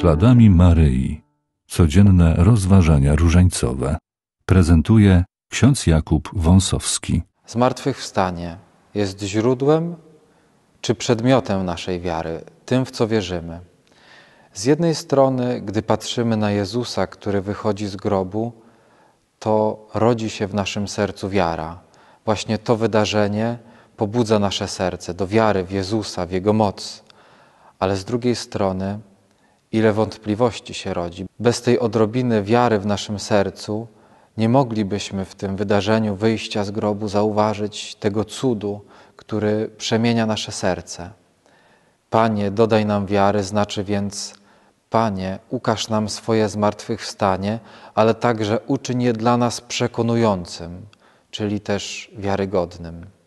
Śladami Maryi. Codzienne rozważania różańcowe. Prezentuje ksiądz Jakub Wąsowski. Zmartwychwstanie jest źródłem czy przedmiotem naszej wiary, tym w co wierzymy. Z jednej strony, gdy patrzymy na Jezusa, który wychodzi z grobu, to rodzi się w naszym sercu wiara. Właśnie to wydarzenie pobudza nasze serce do wiary w Jezusa, w Jego moc. Ale z drugiej strony, ile wątpliwości się rodzi. Bez tej odrobiny wiary w naszym sercu nie moglibyśmy w tym wydarzeniu wyjścia z grobu zauważyć tego cudu, który przemienia nasze serce. Panie, dodaj nam wiary, znaczy więc, Panie, ukaż nam swoje zmartwychwstanie, ale także uczyń je dla nas przekonującym, czyli też wiarygodnym.